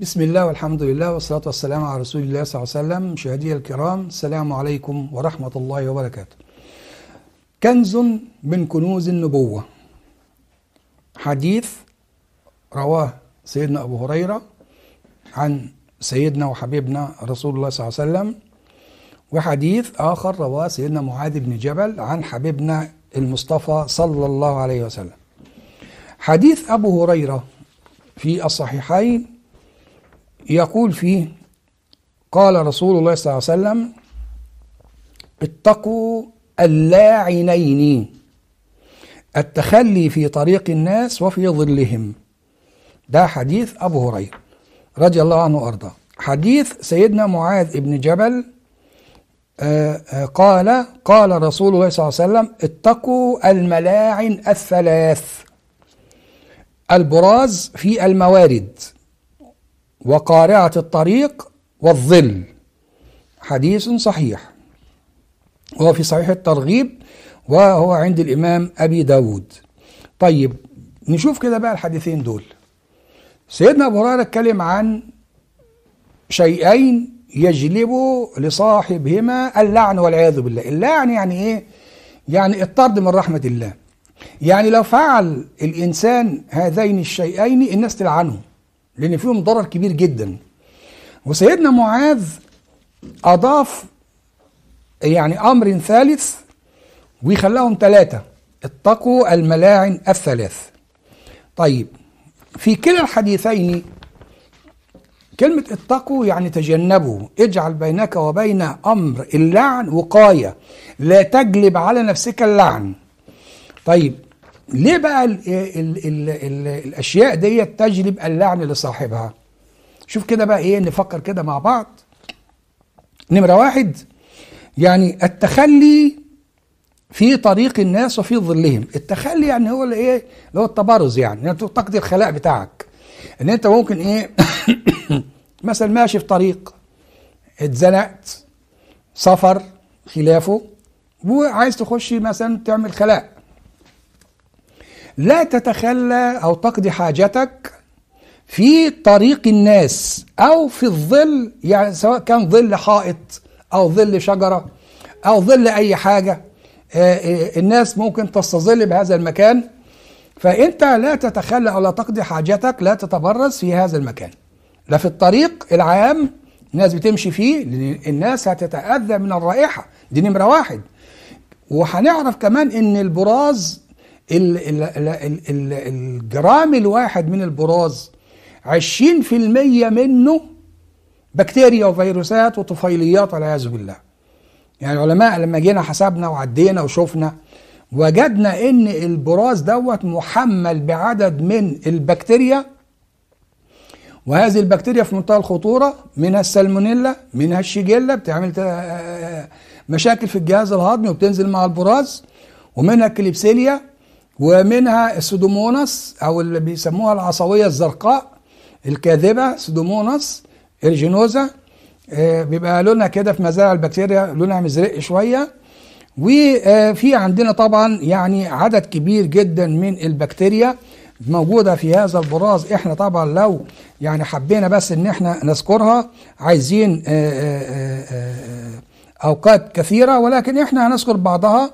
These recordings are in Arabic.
بسم الله والحمد لله والصلاة والسلام على رسول الله صلى الله عليه وسلم مشاهدي الكرام السلام عليكم ورحمة الله وبركاته كنز من كنوز النبوة حديث رواه سيدنا أبو هريرة عن سيدنا وحبيبنا رسول الله صلى الله عليه وسلم وحديث آخر رواه سيدنا معاذ بن جبل عن حبيبنا المصطفى صلى الله عليه وسلم حديث أبو هريرة في الصحيحين يقول فيه قال رسول الله صلى الله عليه وسلم اتقوا اللاعنين التخلي في طريق الناس وفي ظلهم ده حديث أبو هريرة رضي الله عنه وأرضاه حديث سيدنا معاذ بن جبل آه، آه، قال قال رسول الله صلى الله عليه وسلم اتقوا الملاعن الثلاث البراز في الموارد وقارعة الطريق والظل حديث صحيح هو في صحيح الترغيب وهو عند الإمام أبي داود طيب نشوف كده بقى الحديثين دول سيدنا أبو هريرة اتكلم عن شيئين يجلب لصاحبهما اللعن والعياذ بالله اللعن يعني إيه؟ يعني الطرد من رحمة الله يعني لو فعل الإنسان هذين الشيئين الناس تلعنه لأن فيهم ضرر كبير جدا وسيدنا معاذ أضاف يعني أمر ثالث ويخلاهم ثلاثة اتقوا الملاعن الثلاث طيب في كلا الحديثين كلمة اتقوا يعني تجنبوا اجعل بينك وبين أمر اللعن وقاية لا تجلب على نفسك اللعن طيب ليه بقى ال ال ال الـ الاشياء ديت تجلب اللعن لصاحبها شوف كده بقى ايه نفكر كده مع بعض نمره واحد يعني التخلي في طريق الناس وفي ظلهم التخلي يعني هو الايه اللي هو التبرز يعني, يعني تقضي الخلاء بتاعك ان انت ممكن ايه مثلا ماشي في طريق اتزنقت سفر خلافه وعايز تخش مثلا تعمل خلاء لا تتخلى أو تقضي حاجتك في طريق الناس أو في الظل يعني سواء كان ظل حائط أو ظل شجرة أو ظل أي حاجة آه، آه، الناس ممكن تستظل بهذا المكان فأنت لا تتخلى أو لا تقضي حاجتك لا تتبرز في هذا المكان لا في الطريق العام الناس بتمشي فيه الناس هتتأذى من الرائحة دي نمرة واحد وهنعرف كمان ان البراز الجرام الواحد من البراز 20% منه بكتيريا وفيروسات وطفيليات والعياذ بالله يعني العلماء لما جينا حسبنا وعدينا وشفنا وجدنا ان البراز دوت محمل بعدد من البكتيريا وهذه البكتيريا في منتهى الخطورة منها السالمونيلا منها الشيجيلا بتعمل آه، مشاكل في الجهاز الهضمي وبتنزل مع البراز ومنها الكليبسيليا ومنها السودومونس او اللي بيسموها العصويه الزرقاء الكاذبه سودومونس ارجينوزا آه، بيبقى لونها كده في مزارع البكتيريا لونها مزرق شويه وفي عندنا طبعا يعني عدد كبير جدا من البكتيريا موجوده في هذا البراز احنا طبعا لو يعني حبينا بس ان احنا نذكرها عايزين آه، آه، اوقات كثيره ولكن احنا هنذكر بعضها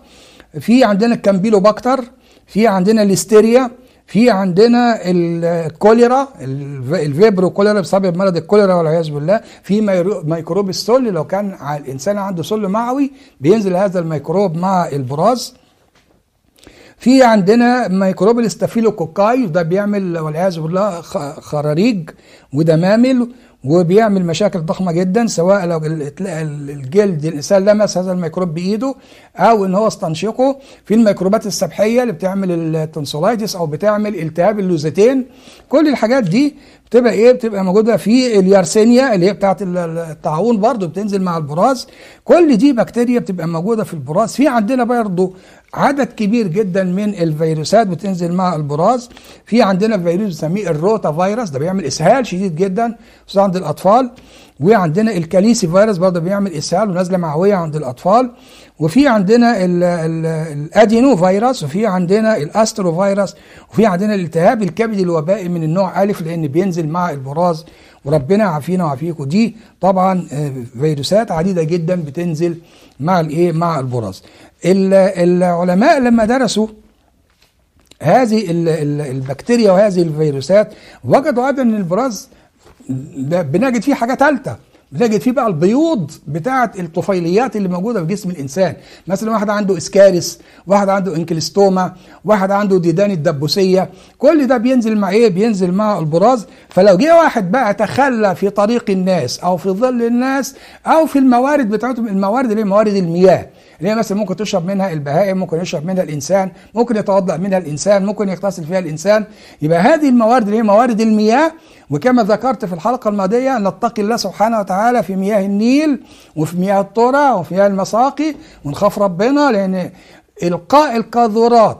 في عندنا الكامبيلوباكتر في عندنا الليستيريا في عندنا الكوليرا الفيبرو كوليرا بسبب مرض الكوليرا والعياذ بالله في ميكروب السل لو كان الانسان عنده سل معوي بينزل هذا الميكروب مع البراز في عندنا ميكروب الاستافيلوكوكاي ده بيعمل والعياذ بالله خراريج ودمامل وبيعمل مشاكل ضخمه جدا سواء لو الجلد الانسان لمس هذا الميكروب بايده او ان هو استنشقه في الميكروبات السبحيه اللي بتعمل التنسولايتس او بتعمل التهاب اللوزتين كل الحاجات دي بتبقى ايه بتبقى موجوده في اليارسينيا اللي هي بتاعه الطاعون برضو بتنزل مع البراز كل دي بكتيريا بتبقى موجوده في البراز في عندنا برضو عدد كبير جدا من الفيروسات بتنزل مع البراز في عندنا فيروس بنسميه الروتا فيروس ده بيعمل اسهال شديد جدا خصوصا عند الاطفال وعندنا الكاليسي فيروس برضه بيعمل اسهال ونزله معويه عند الاطفال وفي عندنا الادينو فيروس وفي عندنا الاسترو فيروس وفي عندنا الالتهاب الكبد الوبائي من النوع الف لان بينزل مع البراز وربنا يعافينا ويعافيكم دي طبعا آه، فيروسات عديده جدا بتنزل مع الايه مع البراز العلماء لما درسوا هذه البكتيريا وهذه الفيروسات وجدوا ايضا ان البراز ده بنجد فيه حاجه ثالثه بنجد فيه بقى البيوض بتاعه الطفيليات اللي موجوده في جسم الانسان مثلا واحد عنده اسكارس واحد عنده انكلستوما واحد عنده ديدان الدبوسيه كل ده بينزل مع ايه بينزل مع البراز فلو جه واحد بقى تخلى في طريق الناس او في ظل الناس او في الموارد بتاعتهم الموارد اللي هي موارد المياه اللي هي مثلا ممكن تشرب منها البهائم ممكن يشرب منها الانسان ممكن يتوضا منها الانسان ممكن يغتسل فيها الانسان يبقى هذه الموارد اللي هي موارد المياه وكما ذكرت في الحلقه الماضيه نتقي الله سبحانه وتعالى في مياه النيل وفي مياه الطرى وفي مياه المساقي ونخاف ربنا لان القاء القاذورات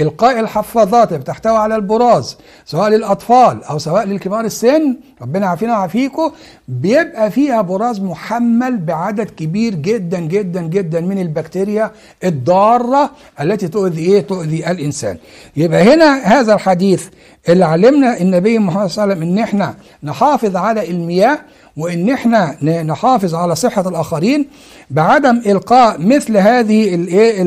إلقاء الحفاظات اللي بتحتوي على البراز سواء للأطفال أو سواء للكبار السن ربنا عافينا وعافيكم بيبقى فيها براز محمل بعدد كبير جدا جدا جدا من البكتيريا الضارة التي تؤذي إيه؟ تؤذي الإنسان يبقى هنا هذا الحديث اللي علمنا النبي محمد صلى الله عليه وسلم إن إحنا نحافظ على المياه وان احنا نحافظ على صحه الاخرين بعدم القاء مثل هذه الايه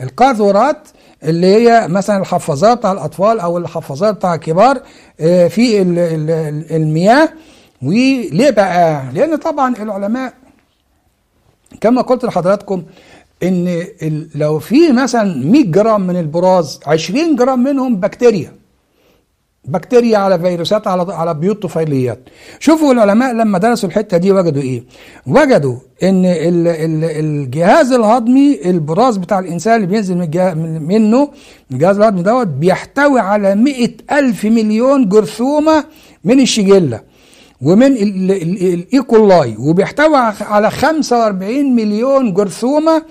القاذورات اللي هي مثلا الحفاظات بتاع الأطفال أو الحفاظات بتاع الكبار آه، في المياه وليه بقى؟ لأن طبعا العلماء كما قلت لحضراتكم ان لو في مثلا 100 جرام من البراز 20 جرام منهم بكتيريا بكتيريا على فيروسات على على بيوت طفيليات شوفوا العلماء لما درسوا الحته دي وجدوا ايه وجدوا ان ال ال الجهاز الهضمي البراز بتاع الانسان اللي بينزل من منه الجهاز الهضمي دوت بيحتوي على مئة ألف مليون جرثومه من الشجله ومن الايكولاي وبيحتوي على 45 مليون جرثومه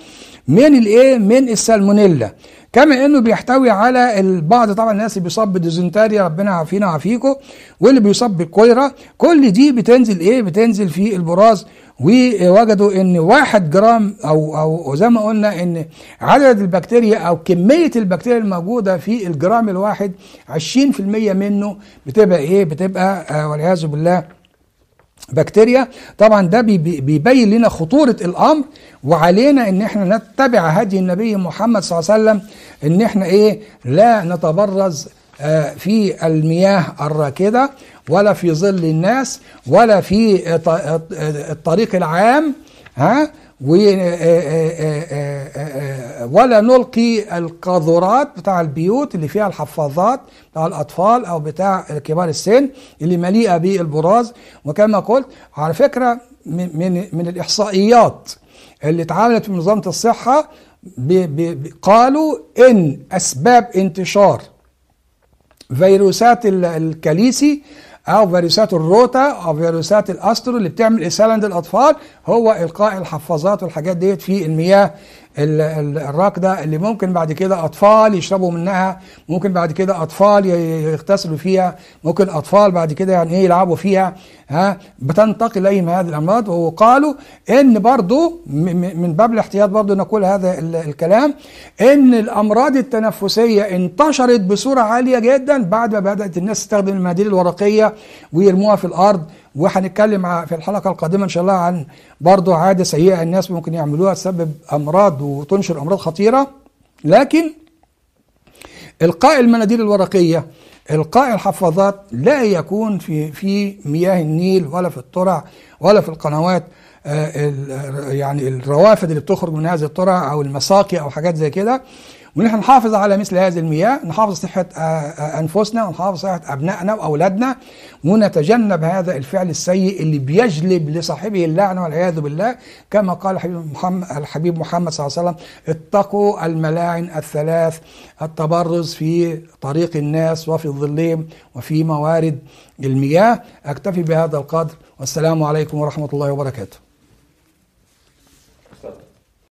من الايه من السالمونيلا كما انه بيحتوي على البعض طبعا الناس اللي بيصاب بديزنتري ربنا يعافينا ويعافيكم واللي بيصاب بالكوليرا كل دي بتنزل ايه بتنزل في البراز ووجدوا ان واحد جرام او او زي ما قلنا ان عدد البكتيريا او كميه البكتيريا الموجوده في الجرام الواحد 20% منه بتبقى ايه بتبقى آه والعياذ بالله بكتيريا طبعا ده بيبين لنا خطورة الأمر وعلينا ان احنا نتبع هدي النبي محمد صلى الله عليه وسلم ان احنا ايه لا نتبرز آه، في المياه الراكدة ولا في ظل الناس ولا في الطريق العام ها آه، آه، آه، ولا نلقي القاذورات بتاع البيوت اللي فيها الحفاظات بتاع الأطفال أو بتاع كبار السن اللي مليئة بالبراز وكما قلت على فكرة من, من, من الإحصائيات اللي اتعملت في منظمة الصحة بي بي بي قالوا إن أسباب انتشار فيروسات الكاليسي او فيروسات الروتا او فيروسات الاسترو اللي بتعمل اسهال عند الاطفال هو القاء الحفاظات والحاجات ديت في المياه الراكده اللي ممكن بعد كده اطفال يشربوا منها ممكن بعد كده اطفال يغتسلوا فيها ممكن اطفال بعد كده يعني ايه يلعبوا فيها ها بتنتقل اي من هذه الامراض وقالوا ان برضو من باب الاحتياط برضو نقول هذا الكلام ان الامراض التنفسيه انتشرت بصوره عاليه جدا بعد ما بدات الناس تستخدم المناديل الورقيه ويرموها في الارض وهنتكلم في الحلقه القادمه ان شاء الله عن برضه عاده سيئه الناس ممكن يعملوها تسبب امراض وتنشر امراض خطيره لكن القاء المناديل الورقيه القاء الحفاظات لا يكون في في مياه النيل ولا في الترع ولا في القنوات آه، يعني الروافد اللي بتخرج من هذه الترع او المساقي او حاجات زي كده ونحن نحافظ على مثل هذه المياه نحافظ صحة آه، آه، أنفسنا ونحافظ صحة أبنائنا وأولادنا ونتجنب هذا الفعل السيء اللي بيجلب لصاحبه اللعنة والعياذ بالله كما قال الحبيب محمد, الحبيب محمد صلى الله عليه وسلم اتقوا الملاعن الثلاث التبرز في طريق الناس وفي الظلهم وفي موارد المياه أكتفي بهذا القدر والسلام عليكم ورحمة الله وبركاته